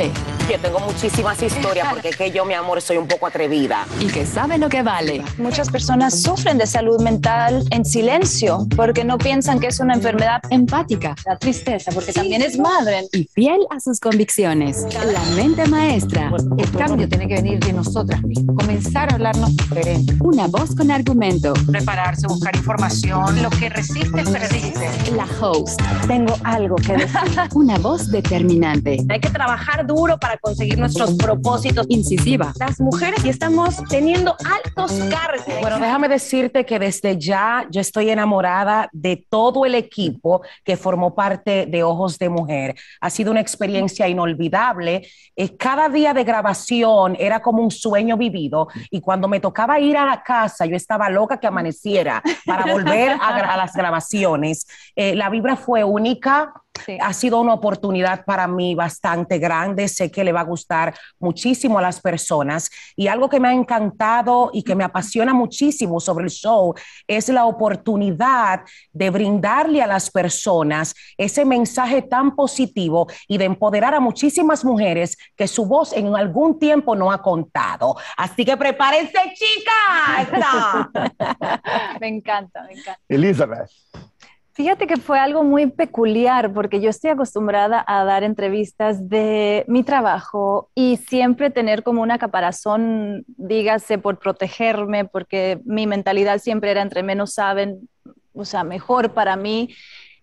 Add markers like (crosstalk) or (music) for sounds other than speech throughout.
Okay tengo muchísimas historias porque es que yo, mi amor, soy un poco atrevida. Y que sabe lo que vale. Muchas personas sufren de salud mental en silencio porque no piensan que es una enfermedad empática. La tristeza, porque también es madre. Y fiel a sus convicciones. La mente maestra. El cambio tiene que venir de nosotras Comenzar a hablarnos diferente. Una voz con argumento. Prepararse, buscar información. Lo que resiste, persiste. La host. Tengo algo que decir. (laughs) una voz determinante. Hay que trabajar duro para conseguir conseguir nuestros propósitos. Incisiva. Las mujeres y estamos teniendo altos cargos. Bueno, déjame decirte que desde ya yo estoy enamorada de todo el equipo que formó parte de Ojos de Mujer. Ha sido una experiencia inolvidable. Eh, cada día de grabación era como un sueño vivido y cuando me tocaba ir a la casa yo estaba loca que amaneciera para volver a, las grabaciones. Eh, la vibra fue única ha sido una oportunidad para mí bastante grande, sé que le va a gustar muchísimo a las personas y algo que me ha encantado y que me apasiona muchísimo sobre el show es la oportunidad de brindarle a las personas ese mensaje tan positivo y de empoderar a muchísimas mujeres que su voz en algún tiempo no ha contado. Así que prepárense, chicas. (laughs) me encanta, me encanta. Elizabeth. Fíjate que fue algo muy peculiar porque yo estoy acostumbrada a dar entrevistas de mi trabajo y siempre tener como una caparazón, dígase, por protegerme, porque mi mentalidad siempre era entre menos saben, o sea, mejor para mí.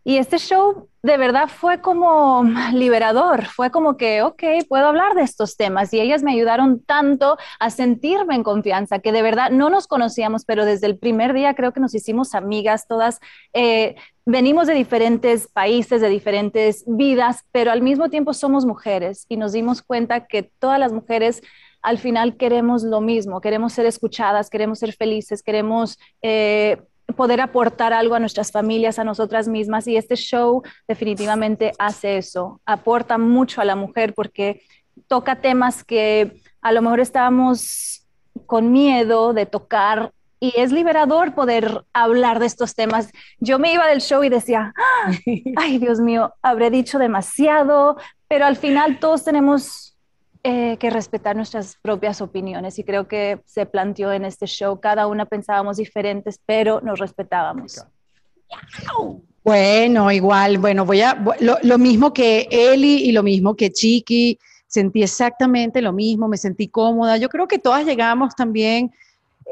Y este show de verdad fue como liberador, fue como que, ok, puedo hablar de estos temas y ellas me ayudaron tanto a sentirme en confianza, que de verdad no nos conocíamos, pero desde el primer día creo que nos hicimos amigas, todas eh, venimos de diferentes países, de diferentes vidas, pero al mismo tiempo somos mujeres y nos dimos cuenta que todas las mujeres al final queremos lo mismo, queremos ser escuchadas, queremos ser felices, queremos... Eh, poder aportar algo a nuestras familias, a nosotras mismas, y este show definitivamente hace eso, aporta mucho a la mujer porque toca temas que a lo mejor estábamos con miedo de tocar y es liberador poder hablar de estos temas. Yo me iba del show y decía, ah, (laughs) ay Dios mío, habré dicho demasiado, pero al final todos tenemos eh, que respetar nuestras propias opiniones y creo que se planteó en este show, cada una pensábamos diferentes, pero nos respetábamos. Bueno, igual, bueno, voy a, lo, mismo que Eli y lo mismo que Chiqui, sentí exactamente lo mismo, me sentí cómoda, yo creo que todas llegamos también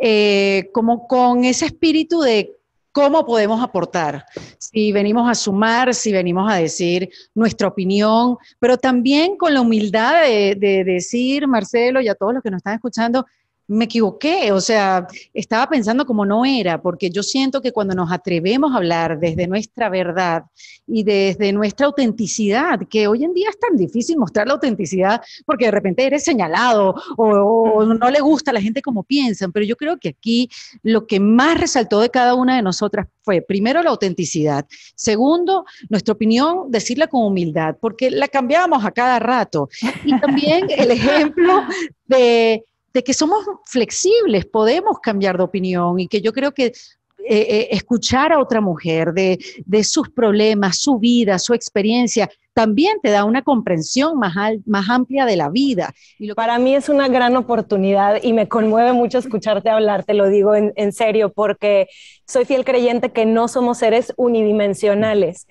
eh, como con ese espíritu de cómo podemos aportar, si venimos a sumar, si venimos a decir nuestra opinión, pero también con la humildad de, de, decir, Marcelo, y a todos los que nos están escuchando, me equivoqué, o sea, estaba pensando como no era, porque yo siento que cuando nos atrevemos a hablar desde nuestra verdad y desde nuestra autenticidad, que hoy en día es tan difícil mostrar la autenticidad porque de repente eres señalado o, no le gusta a la gente como piensan, pero yo creo que aquí lo que más resaltó de cada una de nosotras fue, primero, la autenticidad, segundo, nuestra opinión, decirla con humildad, porque la cambiábamos a cada rato, y también el (laughs) ejemplo de de que somos flexibles, podemos cambiar de opinión y que yo creo que eh, eh, escuchar a otra mujer de, sus problemas, su vida, su experiencia, también te da una comprensión más, más amplia de la vida. Para mí es una gran oportunidad y me conmueve mucho escucharte hablar, te lo digo en serio, porque soy fiel creyente que no somos seres unidimensionales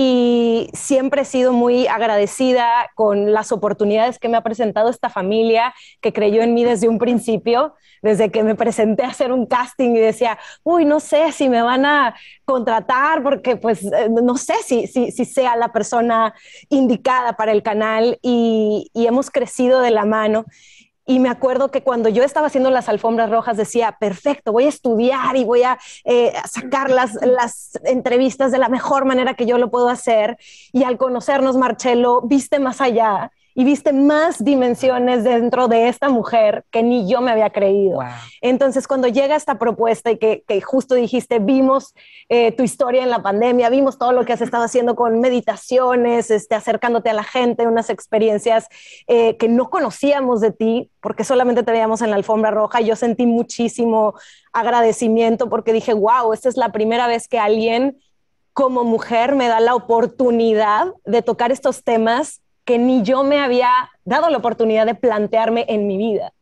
y siempre he sido muy agradecida con las oportunidades que me ha presentado esta familia que creyó en mí desde un principio, desde que me presenté a hacer un casting y decía, uy, no sé si me van a contratar porque pues eh, no sé si, si, sea la persona indicada para el canal y, y hemos crecido de la mano. Y me acuerdo que cuando yo estaba haciendo las alfombras rojas decía, perfecto, voy a estudiar y voy eh, a, sacar las, las, entrevistas de la mejor manera que yo lo puedo hacer. Y al conocernos, Marcelo, viste más allá y viste más dimensiones dentro de esta mujer que ni yo me había creído. Entonces, cuando llega esta propuesta y que, justo dijiste, vimos eh, tu historia en la pandemia, vimos todo lo que has estado haciendo con meditaciones, este, acercándote a la gente, unas experiencias eh, que no conocíamos de ti, porque solamente te veíamos en la alfombra roja, yo sentí muchísimo agradecimiento porque dije, wow, esta es la primera vez que alguien como mujer me da la oportunidad de tocar estos temas que ni yo me había dado la oportunidad de plantearme en mi vida.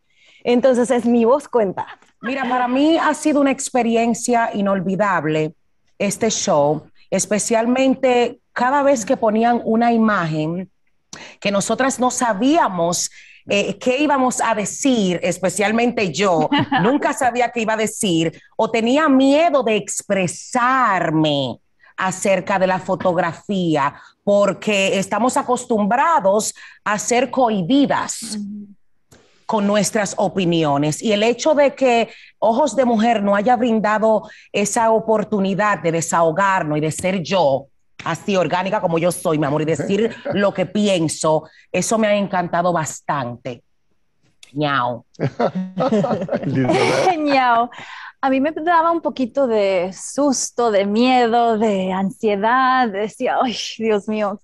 Entonces es mi voz cuenta. Mira, para mí ha sido una experiencia inolvidable este show, especialmente cada vez que ponían una imagen que nosotras no sabíamos eh, qué íbamos a decir, especialmente yo, (laughs) nunca sabía qué iba a decir o tenía miedo de expresarme acerca de la fotografía, porque estamos acostumbrados a ser cohibidas. con nuestras opiniones. Y el hecho de que Ojos de Mujer no haya brindado esa oportunidad de desahogarnos y de ser yo, así orgánica como yo soy, mi amor, y decir (laughs) lo que pienso, eso me ha encantado bastante. Ñao. (laughs) Ñao a mí me daba un poquito de susto, de miedo, de ansiedad, decía, ay, Dios mío,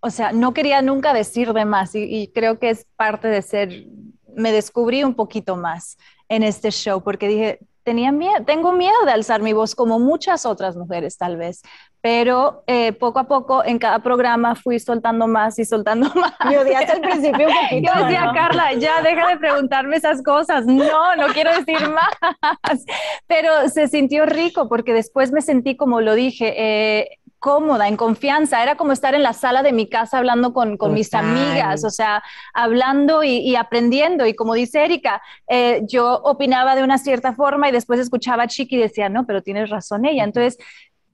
o sea, no quería nunca decir de más y, y, creo que es parte de ser, me descubrí un poquito más en este show porque dije, tenía miedo, tengo miedo de alzar mi voz como muchas otras mujeres tal vez, pero eh, poco a poco en cada programa fui soltando más y soltando (laughs) más. Me odiaste al principio un Yo decía, Carla, ya deja de preguntarme esas cosas, no, no quiero decir más, pero se sintió rico porque después me sentí, como lo dije, eh, cómoda, en confianza. Era como estar en la sala de mi casa hablando con, mis amigas, o sea, hablando y, aprendiendo. Y como dice Erika, eh, yo opinaba de una cierta forma y después escuchaba a Chiqui y decía, no, pero tienes razón ella. Entonces,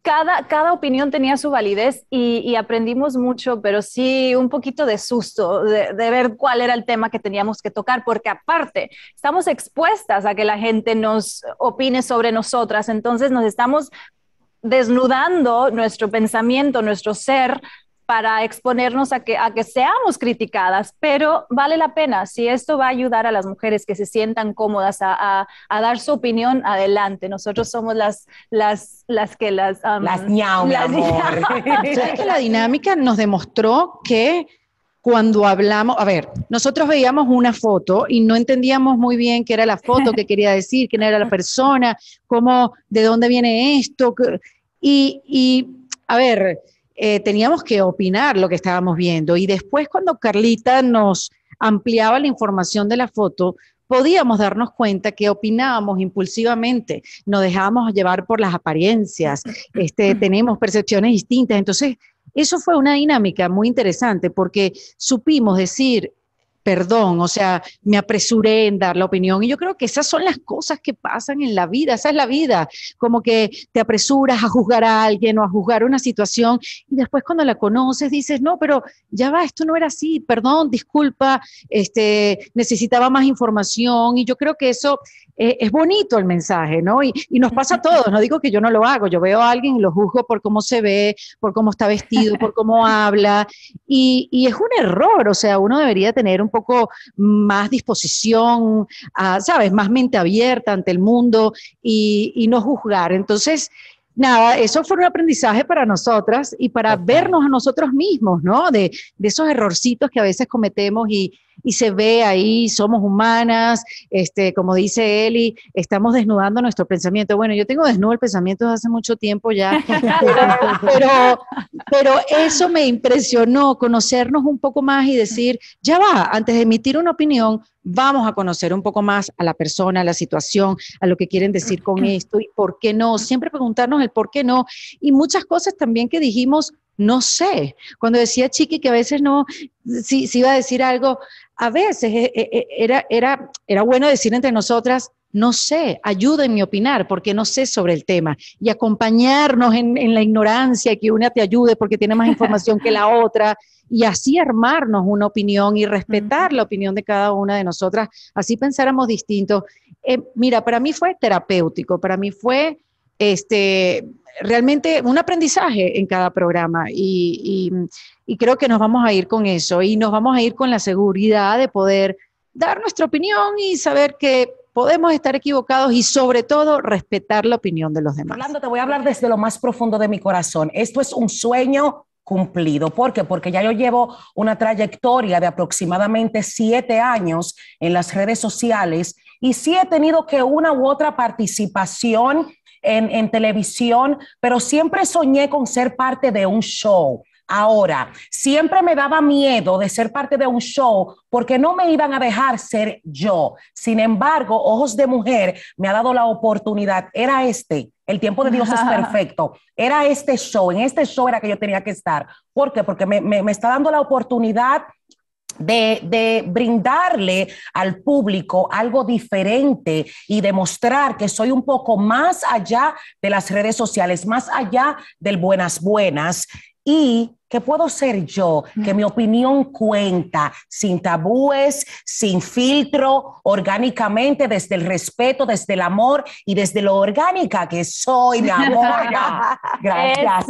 cada, cada opinión tenía su validez y, aprendimos mucho, pero sí un poquito de susto de, de, ver cuál era el tema que teníamos que tocar, porque aparte estamos expuestas a que la gente nos opine sobre nosotras, entonces nos estamos desnudando nuestro pensamiento, nuestro ser, para exponernos a que, a que seamos criticadas, pero vale la pena. Si esto va a ayudar a las mujeres que se sientan cómodas a, a, dar su opinión, adelante. Nosotros somos las, las, las que las... Um, las ñau, que la dinámica nos demostró que cuando hablamos, a ver, nosotros veíamos una foto y no entendíamos muy bien qué era la foto, qué quería decir, quién era la (laughs) persona, cómo, de dónde viene esto. Y, a ver, eh, teníamos que opinar lo que estábamos viendo. Y después cuando Carlita nos ampliaba la información de la foto, podíamos darnos cuenta que opinábamos impulsivamente, nos dejábamos llevar por las apariencias, este, (laughs) tenemos percepciones distintas. Entonces, eso fue una dinámica muy interesante porque supimos decir, perdón, o sea, me apresuré en dar la opinión. Y yo creo que esas son las cosas que pasan en la vida, esa es la vida, como que te apresuras a juzgar a alguien o a juzgar una situación después cuando la conoces dices, no, pero ya va, esto no era así, perdón, disculpa, este, necesitaba más información y yo creo que eso eh, es bonito el mensaje, ¿no? Y, nos pasa a todos, no digo que yo no lo hago, yo veo a alguien y lo juzgo por cómo se ve, por cómo está vestido, por cómo (laughs) habla y, es un error, o sea, uno debería tener un poco más disposición, a, ah, ¿sabes? Más mente abierta ante el mundo y, y no juzgar. Entonces, nada, eso fue un aprendizaje para nosotras y para vernos a nosotros mismos, ¿no? de esos errorcitos que a veces cometemos y, y se ve ahí, somos humanas, este, como dice Eli, estamos desnudando nuestro pensamiento. Bueno, yo tengo desnudo el pensamiento desde hace mucho tiempo ya, (laughs) pero, pero eso me impresionó, conocernos un poco más y decir, ya va, antes de emitir una opinión, vamos a conocer un poco más a la persona, a la situación, a lo que quieren decir con (clears throat) esto y por qué no. Siempre preguntarnos el por qué no. Y muchas cosas también que dijimos, no sé. Cuando decía Chiqui que a veces no, si, iba a decir algo, a veces eh, eh, eh, era, era, era bueno decir entre nosotras, no sé, ayúdenme a opinar porque no sé sobre el tema y acompañarnos en, la ignorancia, que una te ayude porque tiene más información que la otra y así armarnos una opinión y respetar la opinión de cada una de nosotras, así pensáramos distintos. mira, para mí fue terapéutico, para mí fue este, realmente un aprendizaje en cada programa y, creo que nos vamos a ir con eso y nos vamos a ir con la seguridad de poder dar nuestra opinión y saber que podemos estar equivocados y sobre todo respetar la opinión de los demás. te voy a hablar desde lo más profundo de mi corazón. Esto es un sueño cumplido. ¿Por qué? Porque ya yo llevo una trayectoria de aproximadamente siete años en las redes sociales y sí he tenido que una u otra participación en, televisión, pero siempre soñé con ser parte de un show. Ahora, siempre me daba miedo de ser parte de un show porque no me iban a dejar ser yo. Sin embargo, Ojos de Mujer me ha dado la oportunidad. Era este, el tiempo de Dios es (laughs) perfecto. Era este show, en este show era que yo tenía que estar. ¿Por qué? Porque me está dando la oportunidad de, brindarle al público algo diferente y demostrar que soy un poco más allá de las redes sociales, más allá del buenas buenas y que puedo ser yo, mm. que mi opinión cuenta, sin tabúes, sin filtro, orgánicamente, desde el respeto, desde el amor y desde lo orgánica que soy, mi amor. (laughs) Gracias.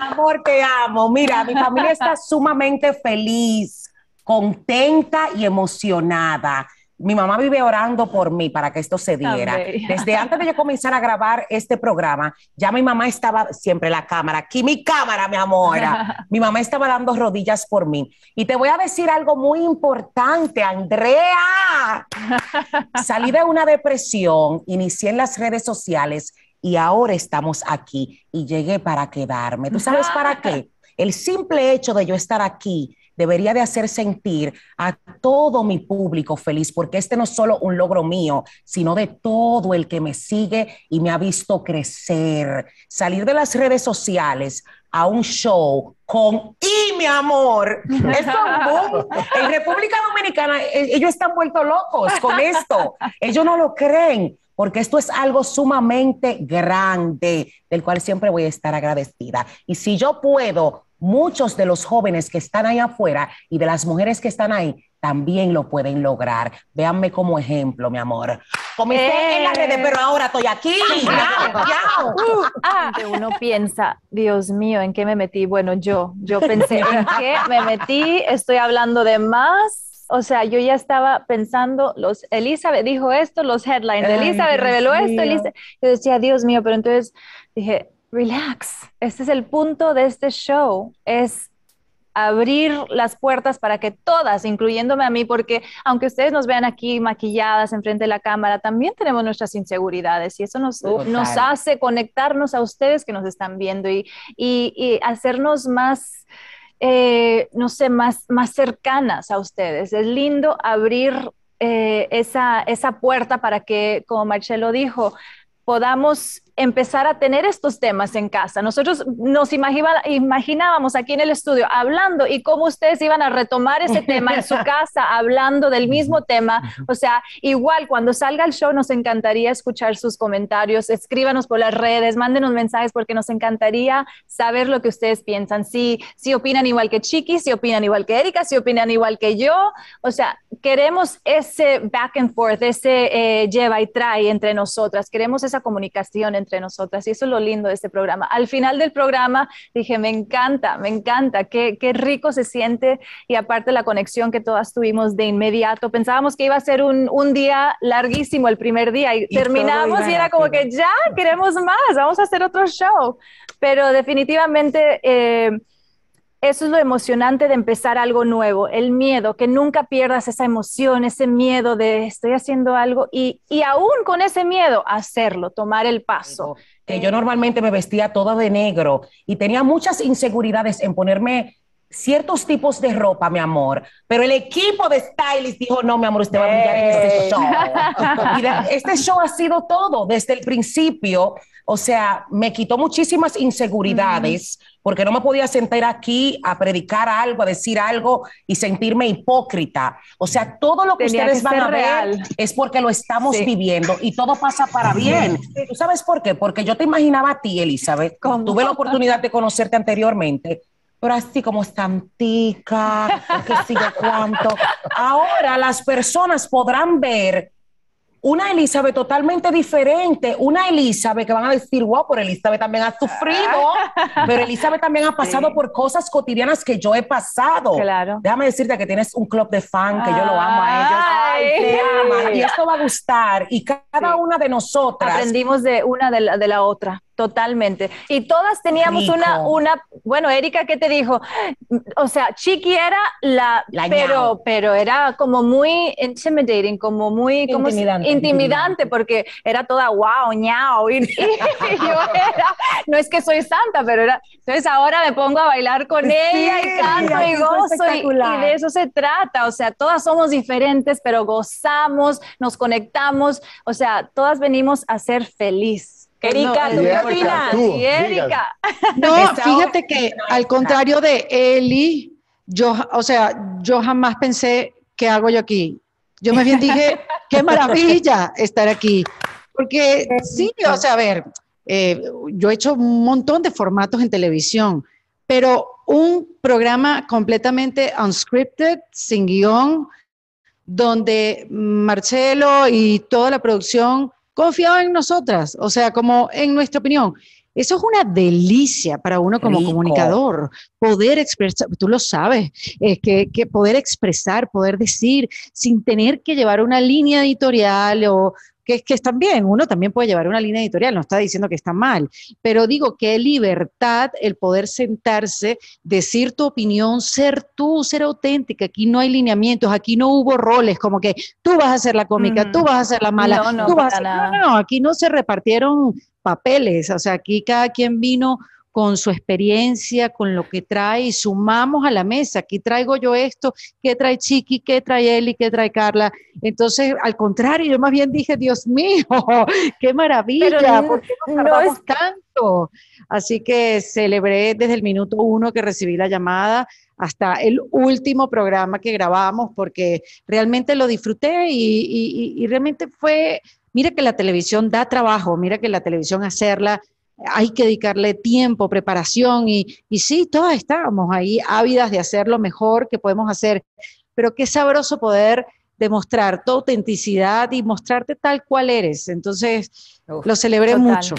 Amor, te amo. Mira, mi familia está sumamente feliz contenta y emocionada mi mamá vive orando por mí para que esto se diera. (laughs) Desde antes de yo comenzar a grabar este programa, ya mi mamá estaba siempre en la cámara, aquí mi cámara, mi amor. (laughs) mi mamá estaba dando rodillas por mí. Y te voy a decir algo muy importante, Andrea. (laughs) Salí de una depresión, inicié en las redes sociales y ahora estamos aquí y llegué para quedarme. ¿Tú sabes para qué? El simple hecho de yo estar aquí debería de hacer sentir a todo mi público feliz, porque este no es solo un logro mío, sino de todo el que me sigue y me ha visto crecer. Salir de las redes sociales a un show con y mi amor. (laughs) boom. En República Dominicana e, ellos están vuelto locos con esto. Ellos no lo creen porque esto es algo sumamente grande del cual siempre voy a estar agradecida. Y si yo puedo muchos de los jóvenes que están ahí afuera y de las mujeres que están ahí también lo pueden lograr. Véanme como ejemplo, mi amor. Comencé en las redes, eh. pero ahora estoy aquí. Ah, ya, ah. uno piensa, Dios mío, ¿en qué me metí? Bueno, yo, yo pensé, ¿en (laughs) qué me metí? Estoy hablando de más o sea, yo ya estaba pensando, los Elizabeth dijo esto, los headlines, Elizabeth reveló esto, yo decía, Dios mío, pero entonces dije, relax. Este es el punto de este show, es abrir las puertas para que todas, incluyéndome a mí, porque aunque ustedes nos vean aquí maquilladas enfrente de la cámara, también tenemos nuestras inseguridades y eso nos, hace conectarnos a ustedes que nos están viendo y, y, hacernos más... Eh, no sé, más, más cercanas a ustedes. Es lindo abrir eh, esa, esa puerta para que, como Marcelo dijo, podamos empezar a tener estos temas en casa. Nosotros nos imaginábamos aquí en el estudio hablando y cómo ustedes iban a retomar ese tema en su (laughs) casa, hablando del mismo tema. O sea, igual cuando salga el show nos encantaría escuchar sus comentarios, escríbanos por las redes, mándenos mensajes porque nos encantaría saber lo que ustedes piensan. Si, si opinan igual que Chiqui, si opinan igual que Erika, si opinan igual que yo. O sea, queremos ese back and forth, ese eh, lleva y trae entre nosotras, queremos esa comunicación entre entre nosotras y eso es lo lindo de este programa. Al final del programa dije, me encanta, me encanta, qué, qué rico se siente y aparte la conexión que todas tuvimos de inmediato. Pensábamos que iba a ser un, día larguísimo el primer día y, terminamos y era como que ya queremos más, vamos a hacer otro show, pero definitivamente... Eh, eso es lo emocionante de empezar algo nuevo, el miedo, que nunca pierdas esa emoción, ese miedo de estoy haciendo algo y, aún con ese miedo, hacerlo, tomar el paso. Que yo normalmente me vestía toda de negro y tenía muchas inseguridades en ponerme ciertos tipos de ropa, mi amor, pero el equipo de stylist dijo, no, mi amor, usted va a brillar en este show. (laughs) este show ha sido todo desde el principio. O sea, me quitó muchísimas inseguridades porque no me podía sentar aquí a predicar algo, a decir algo y sentirme hipócrita. O sea, todo lo que ustedes van a ver es porque lo estamos viviendo y todo pasa para bien. ¿Tú sabes por qué? Porque yo te imaginaba a ti, Elizabeth. Tuve la oportunidad de conocerte anteriormente pero así como santica, que sigue cuánto. Ahora las personas podrán ver una Elizabeth totalmente diferente, una Elizabeth que van a decir, wow, pero Elizabeth también ha sufrido, (laughs) pero Elizabeth también ha pasado por cosas cotidianas que yo he pasado. Claro. Déjame decirte que tienes un club de fan, que yo lo amo a ellos. te y esto va a gustar. Y cada una de nosotras. Aprendimos de una de la otra. Totalmente. Y todas teníamos una, una, bueno, Erika, ¿qué te dijo? O sea, Chiqui era la, pero, pero era como muy intimidating, como muy intimidante, porque era toda wow, ñao. (laughs) Y, yo era, no es que soy santa, pero era, entonces ahora me pongo a bailar con ella y canto y gozo y, y de eso se trata. O sea, todas somos diferentes, pero gozamos, nos conectamos, o sea, todas venimos a ser feliz. Erika, ¿tú Erika. No, fíjate que al contrario de Eli, yo, o sea, yo jamás pensé, ¿qué hago yo aquí? Yo me bien dije, (laughs) qué maravilla estar aquí. Porque sí, o sea, a ver, eh, yo he hecho un montón de formatos en televisión, pero un programa completamente unscripted, sin guión, donde Marcelo y toda la producción confiado en nosotras, o sea, como en nuestra opinión. Eso es una delicia para uno como comunicador, poder expresar, tú lo sabes, es que, poder expresar, poder decir, sin tener que llevar una línea editorial o, que, que están bien, uno también puede llevar una línea editorial, no está diciendo que está mal, pero digo, que libertad el poder sentarse, decir tu opinión, ser tú, ser auténtica, aquí no hay lineamientos, aquí no hubo roles, como que tú vas a ser la cómica, tú mm. vas a ser la mala, tú vas a No, no, aquí no se repartieron papeles, o sea, aquí cada quien vino con su experiencia, con lo que trae y sumamos a la mesa. Aquí traigo yo esto, ¿qué trae Chiqui? ¿Qué trae Eli? ¿Qué trae Carla? Entonces, al contrario, yo más bien dije, Dios mío, (laughs) qué maravilla, ¿por qué nos no es... tanto? Así que celebré desde el minuto uno que recibí la llamada hasta el último programa que grabamos porque realmente lo disfruté y, y realmente fue, mira que la televisión da trabajo, mira que la televisión hacerla hay que dedicarle tiempo, preparación y, sí, todas estábamos ahí ávidas de hacer lo mejor que podemos hacer, pero qué sabroso poder demostrar tu autenticidad y mostrarte tal cual eres. Entonces, lo celebré mucho.